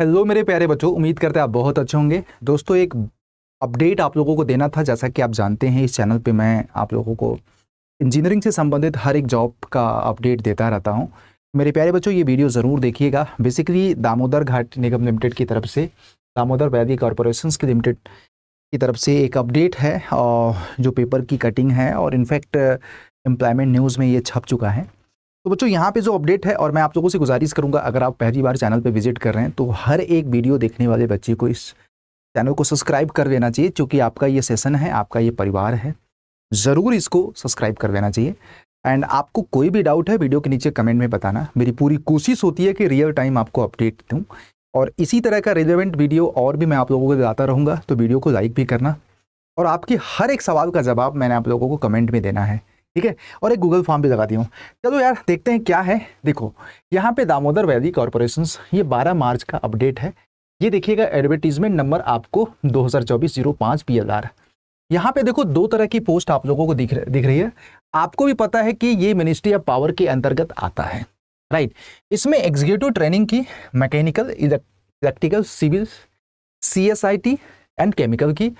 hello मेरे प्यारे बच्चों उम्मीद करते हैं आप बहुत अच्छे होंगे दोस्तों एक अपडेट आप लोगों को देना था जैसा कि आप जानते हैं इस चैनल पे मैं आप लोगों को इंजीनियरिंग से संबंधित हर एक जॉब का अपडेट देता रहता हूं मेरे प्यारे बच्चों ये वीडियो ज़रूर देखिएगा बेसिकली दामोदर घाट निगम लिमिटेड की तरफ से दामोदर वैदी कॉरपोरेशन की लिमिटेड की तरफ से एक अपडेट है जो पेपर की कटिंग है और इनफैक्ट एम्प्लॉयमेंट न्यूज़ में ये छप चुका है तो बच्चों यहाँ पे जो अपडेट है और मैं आप लोगों से गुजारिश करूँगा अगर आप पहली बार चैनल पर विजिट कर रहे हैं तो हर एक वीडियो देखने वाले बच्चे को इस चैनल को सब्सक्राइब कर देना चाहिए क्योंकि आपका ये सेशन है आपका ये परिवार है ज़रूर इसको सब्सक्राइब कर देना चाहिए एंड आपको कोई भी डाउट है वीडियो के नीचे कमेंट में बताना मेरी पूरी कोशिश होती है कि रियल टाइम आपको अपडेट दूँ और इसी तरह का रिलेवेंट वीडियो और भी मैं आप लोगों को दिलाता रहूँगा तो वीडियो को लाइक भी करना और आपके हर एक सवाल का जवाब मैंने आप लोगों को कमेंट में देना है ठीक है और एक गूगल फॉर्म भी लगाती हूँ चलो यार देखते हैं क्या है देखो यहाँ पे दामोदर वैली कॉरपोरेशन ये 12 मार्च का अपडेट है ये देखिएगा एडवर्टीजमेंट नंबर आपको दो हज़ार चौबीस जीरो पाँच पी एल आर यहाँ पे देखो दो तरह की पोस्ट आप लोगों को दिख दिख रही है आपको भी पता है कि ये मिनिस्ट्री ऑफ पावर के अंतर्गत आता है राइट इसमें एग्जीक्यूटिव ट्रेनिंग की mechanical electrical civil C S I T and chemical की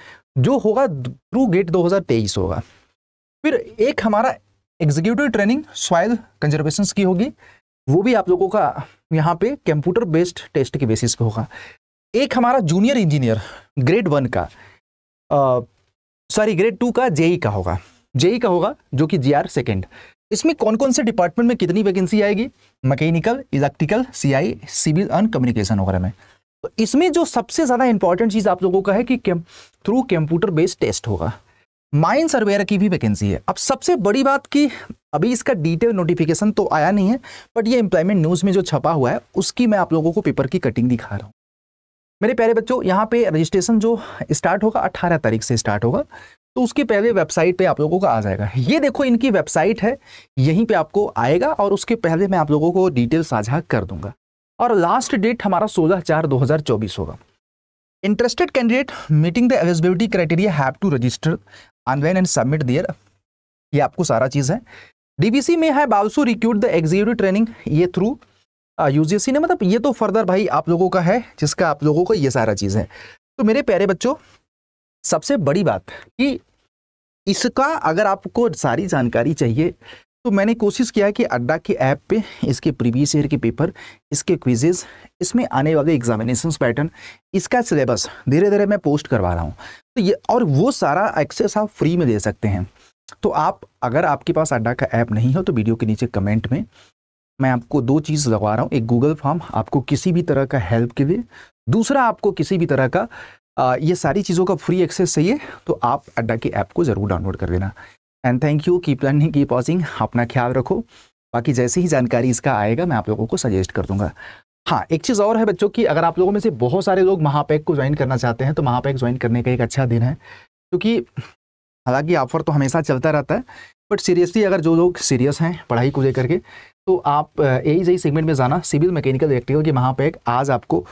जो होगा थ्रू गेट 2023 होगा फिर एक हमारा एग्जीक्यूटिव ट्रेनिंग सॉइल कंजर्वेशन की होगी वो भी आप लोगों का यहाँ पे कंप्यूटर बेस्ड टेस्ट के बेसिस पे होगा एक हमारा जूनियर इंजीनियर ग्रेड वन का सॉरी ग्रेड टू का जेई e का होगा जेई e का होगा जो कि जी आर सेकेंड इसमें कौन कौन से डिपार्टमेंट में कितनी वैकेंसी आएगी mechanical electrical CI civil and communication वगैरह में तो इसमें जो सबसे ज़्यादा इंपॉर्टेंट चीज़ आप लोगों का है कि थ्रू कंप्यूटर बेस्ड टेस्ट होगा माइन सर्वेयर की भी वैकेंसी है अब सबसे बड़ी बात कि अभी इसका डिटेल नोटिफिकेशन तो आया नहीं है बट ये एम्प्लॉयमेंट न्यूज़ में जो छपा हुआ है उसकी मैं आप लोगों को पेपर की कटिंग दिखा रहा हूँ मेरे प्यारे बच्चों यहाँ पे रजिस्ट्रेशन जो स्टार्ट होगा अट्ठारह तारीख से स्टार्ट होगा तो उसके पहले वेबसाइट पे आप लोगों को आ जाएगा ये देखो इनकी वेबसाइट है यहीं पे आपको आएगा और उसके पहले मैं आप लोगों को डिटेल साझा कर दूंगा और लास्ट डेट हमारा सोलह चार दो होगा interested candidate meeting the eligibility criteria have to register अनवेन एंड सबमिट दियर ये आपको सारा चीज़ है डीबीसी में है बाउसू रिक्यूट द एग्जीक्यूटिव ट्रेनिंग ये थ्रू यूजीएससी ने मतलब ये तो फर्दर भाई आप लोगों का है जिसका आप लोगों का ये सारा चीज़ है तो मेरे प्यारे बच्चों सबसे बड़ी बात कि इसका अगर आपको सारी जानकारी चाहिए तो मैंने कोशिश किया कि अड्डा के ऐप पे इसके प्रीवियस ईयर के पेपर इसके क्विजेज इसमें आने वाले एग्जामिनेशन पैटर्न इसका सिलेबस धीरे धीरे मैं पोस्ट करवा रहा हूँ तो ये और वो सारा एक्सेस आप फ्री में दे सकते हैं तो आप अगर आपके पास अड्डा का ऐप नहीं हो तो वीडियो के नीचे कमेंट में मैं आपको दो चीज़ लगवा रहा हूँ एक गूगल फॉर्म आपको किसी भी तरह का हेल्प के लिए दूसरा आपको किसी भी तरह का आ, ये सारी चीज़ों का फ्री एक्सेस चाहिए तो आप अड्डा के ऐप को ज़रूर डाउनलोड कर देना and thank you keep learning keep watching अपना ख्याल रखो बाकी जैसे ही जानकारी इसका आएगा मैं आप लोगों को सजेस्ट कर दूँगा हाँ एक चीज़ और है बच्चों की अगर आप लोगों में से बहुत सारे लोग महापैक को ज्वाइन करना चाहते हैं तो महापैक ज्वाइन करने का एक अच्छा दिन है क्योंकि हालांकि ऑफर तो हमेशा चलता रहता है बट सीरियसली अगर जो लोग सीरियस हैं पढ़ाई को लेकर के तो आप यही जी सेगमेंट में जाना सिविल मैकेनिकल इलेक्ट्रिकल के महापैक आज आपको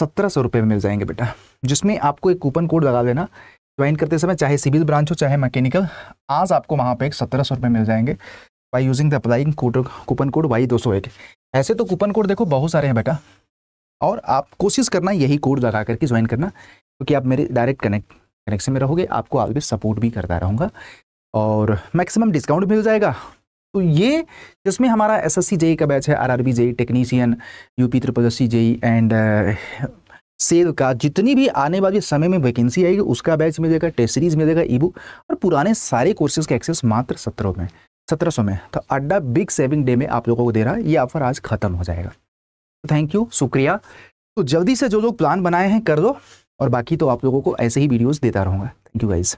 सत्रह सौ रुपये में मिल जाएंगे बेटा जिसमें आपको एक कूपन कोड लगा देना ज्वाइन करते समय चाहे सिविल ब्रांच हो चाहे मैकेनिकल आज आपको महापैक सत्रह सौ रुपये मिल जाएंगे by using the applying code coupon code Y दो सौ एक ऐसे तो कूपन कोड देखो बहुत सारे हैं बेटा और आप कोशिश करना यही कोड लगा करके ज्वाइन करना क्योंकि तो आप मेरे डायरेक्ट कनेक्ट कनेक्शन में रहोगे आपको आगे सपोर्ट भी करता रहूँगा और मैक्सिमम डिस्काउंट मिल जाएगा तो ये जिसमें हमारा एस एस का बैच है R R B JE technician UP P S JE and SAIL का जितनी भी आने वाले समय में वैकेंसी आएगी उसका बैच मिलेगा टेस्ट सीरीज मिलेगा ई और पुराने सारे कोर्सेज का एक्सेस मात्र सत्रह में सत्रह में तो अड्डा बिग सेविंग डे में आप लोगों को दे रहा है ये ऑफर आज खत्म हो जाएगा थैंक तो यू शुक्रिया तो जल्दी से जो लोग प्लान बनाए हैं कर दो और बाकी तो आप लोगों को ऐसे ही वीडियोस देता रहूँगा थैंक यू गाइज़